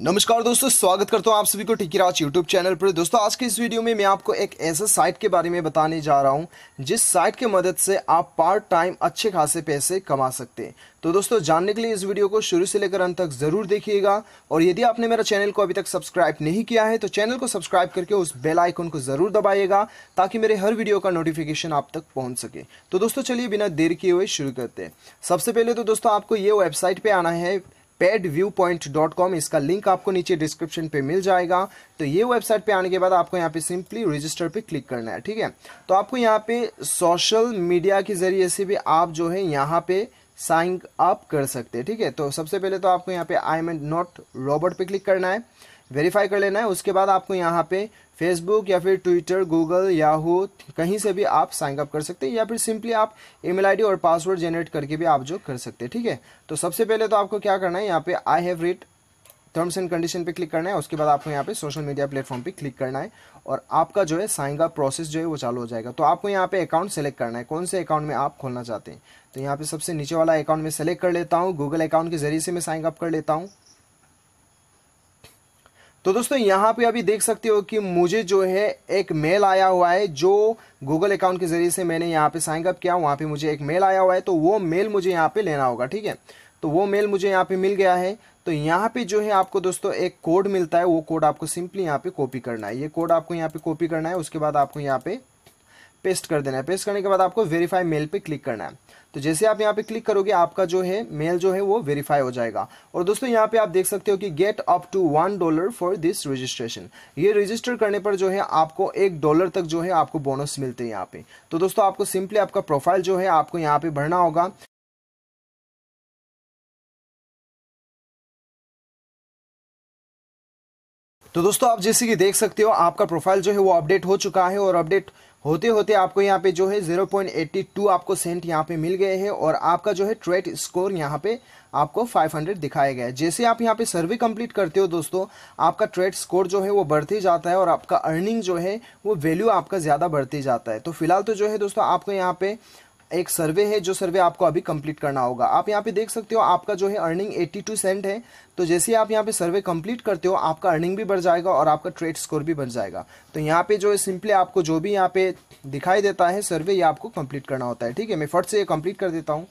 नमस्कार दोस्तों स्वागत करता हूँ आप सभी को टिकी राज यूट्यूब चैनल पर दोस्तों आज के इस वीडियो में मैं आपको एक ऐसे साइट के बारे में बताने जा रहा हूँ जिस साइट की मदद से आप पार्ट टाइम अच्छे खासे पैसे कमा सकते हैं तो दोस्तों जानने के लिए इस वीडियो को शुरू से लेकर अंत तक ज़रूर देखिएगा और यदि आपने मेरा चैनल को अभी तक सब्सक्राइब नहीं किया है तो चैनल को सब्सक्राइब करके उस बेल आइकन को ज़रूर दबाइएगा ताकि मेरे हर वीडियो का नोटिफिकेशन आप तक पहुँच सके तो दोस्तों चलिए बिना देर किए हुए शुरू करते हैं सबसे पहले तो दोस्तों आपको ये वेबसाइट पर आना है paid view point dot com इसका लिंक आपको नीचे डिस्क्रिप्शन पे मिल जाएगा तो ये वेबसाइट पे आने के बाद आपको यहाँ पे सिंपली रजिस्टर पे क्लिक करना है ठीक है तो आपको यहाँ पे सोशल मीडिया के ज़रिए से भी आप जो है यहाँ पे साइन अप कर सकते हैं ठीक है तो सबसे पहले तो आपको यहाँ पे आई एम नॉट रॉबर्ट पे क्लिक करना है वेरीफाई कर लेना है उसके बाद आपको यहाँ पे फेसबुक या फिर ट्विटर गूगल याहू कहीं से भी आप साइन अप कर सकते हैं या फिर सिंपली आप ईमेल आईडी और पासवर्ड जनरेट करके भी आप जो कर सकते हैं ठीक है तो सबसे पहले तो आपको क्या करना है यहाँ पे I have read terms and condition पे क्लिक करना है उसके बाद आपको यहाँ पे सोशल मीडिया प्लेटफॉर्म पे क्लिक करना है और आपका जो है साइन का प्रोसेस जो है वो चालू हो जाएगा तो आपको यहाँ पे अकाउंट सेलेक्ट करना है कौन से अकाउंट में आप खोलना चाहते हैं तो यहाँ पे सबसे नीचे वाला अकाउंट में सेलेक्ट कर लेता हूँ गूगल अकाउंट के जरिए से मैं साइन अप कर लेता हूँ तो दोस्तों यहाँ पे अभी देख सकते हो कि मुझे जो है एक मेल आया हुआ है जो गूगल अकाउंट के जरिए से मैंने यहाँ पे साइन अप किया वहां पे मुझे एक मेल आया हुआ है तो वो मेल मुझे यहाँ पे लेना होगा ठीक है तो वो मेल मुझे यहाँ पे मिल गया है तो यहाँ पे जो है आपको दोस्तों एक कोड मिलता है वो कोड आपको सिंपली यहाँ पे कॉपी करना है ये कोड आपको यहाँ पे कॉपी करना है उसके बाद आपको यहाँ पे पेस्ट कर देना है पेस्ट करने के बाद आपको वेरीफाई मेल पे क्लिक करना है तो जैसे आप यहाँ पे क्लिक करोगे आपका जो है मेल जो है वो वेरीफाई हो जाएगा और दोस्तों यहाँ पे आप देख सकते हो कि get up to one dollar for this registration ये रजिस्टर करने पर जो है आपको एक डॉलर तक जो है आपको बोनस मिलते हैं यहाँ पे तो दोस्तों आपको सिंपली आपका प्रोफाइल जो है आपको यहाँ पे भरना होगा तो दोस्तों आप जैसे कि देख सकते हो आपका प्रोफाइल जो है वो अपडेट हो चुका है और अपडेट होते होते आपको यहाँ पे जो है 0.82 आपको सेंट यहाँ पे मिल गए हैं और आपका जो है ट्रेड स्कोर यहाँ पे आपको 500 दिखाया गया है जैसे आप यहाँ पे सर्वे कंप्लीट करते हो दोस्तों आपका ट्रेड स्कोर जो है वो बढ़ते जाता है और आपका अर्निंग जो है वो वैल्यू आपका ज़्यादा बढ़ते जाता है तो फिलहाल तो जो है दोस्तों आपको यहाँ पे एक सर्वे है जो सर्वे आपको अभी कंप्लीट करना होगा आप यहाँ पे देख सकते हो आपका जो है अर्निंग 82 सेंट है तो जैसे ही आप यहाँ पे सर्वे कंप्लीट करते हो आपका अर्निंग भी बढ़ जाएगा और आपका ट्रेड स्कोर भी बढ़ जाएगा तो यहाँ पे जो है सिंपली आपको जो भी यहाँ पे दिखाई देता है सर्वे ये आपको कंप्लीट करना होता है ठीक है मैं फट से ये कंप्लीट कर देता हूँ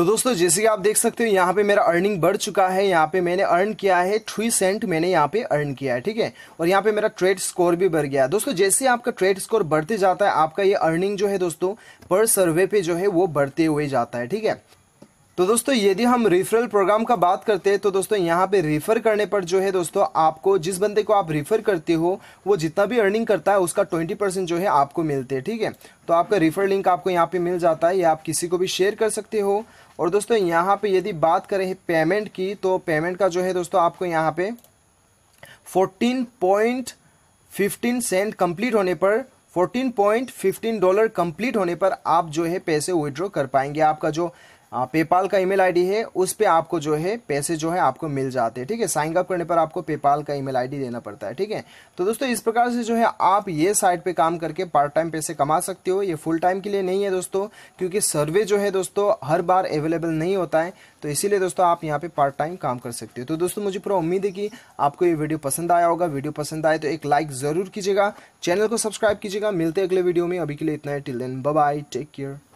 तो दोस्तों जैसे कि आप देख सकते हो यहाँ पे मेरा अर्निंग बढ़ चुका है यहाँ पे मैंने अर्न किया है थ्री सेंट मैंने यहाँ पे अर्न किया है ठीक है और यहाँ पे मेरा ट्रेड स्कोर भी बढ़ गया दोस्तों जैसे आपका ट्रेड स्कोर बढ़ते जाता है आपका ये अर्निंग जो है दोस्तों पर सर्वे पे जो है वो बढ़ते हुए जाता है ठीक है तो दोस्तों यदि हम रेफरल प्रोग्राम का बात करते हैं तो दोस्तों यहाँ पे रेफर करने पर जो है दोस्तों आपको जिस बंदे को आप रेफर करते हो वो जितना भी अर्निंग करता है उसका ट्वेंटी परसेंट जो है आपको मिलते हैं ठीक है तो आपका रेफर लिंक आपको यहाँ पे मिल जाता है या आप किसी को भी शेयर कर सकते हो और दोस्तों यहाँ पे यदि बात करें पेमेंट की तो पेमेंट का जो है दोस्तों आपको यहाँ पे fourteen point fifteen cent complete होने पर 14.15 डॉलर कंप्लीट होने पर आप जो है पैसे विड्रॉ कर पाएंगे आपका जो पेपाल हाँ, का ईमेल आईडी है उस पर आपको जो है पैसे जो है आपको मिल जाते हैं ठीक है साइन अप करने पर आपको पेपाल का ईमेल आईडी देना पड़ता है ठीक है तो दोस्तों इस प्रकार से जो है आप ये साइट पे काम करके पार्ट टाइम पैसे कमा सकते हो ये फुल टाइम के लिए नहीं है दोस्तों क्योंकि सर्वे जो है दोस्तों हर बार अवेलेबल नहीं होता है तो इसीलिए दोस्तों आप यहाँ पे पार्ट टाइम काम कर सकते हो तो दोस्तों मुझे पूरा उम्मीद है कि आपको ये वीडियो पसंद आया होगा वीडियो पसंद आए तो एक लाइक ज़रूर कीजिएगा चैनल को सब्सक्राइब कीजिएगा मिलते अगले वीडियो में अभी के लिए इतना है till then bye take care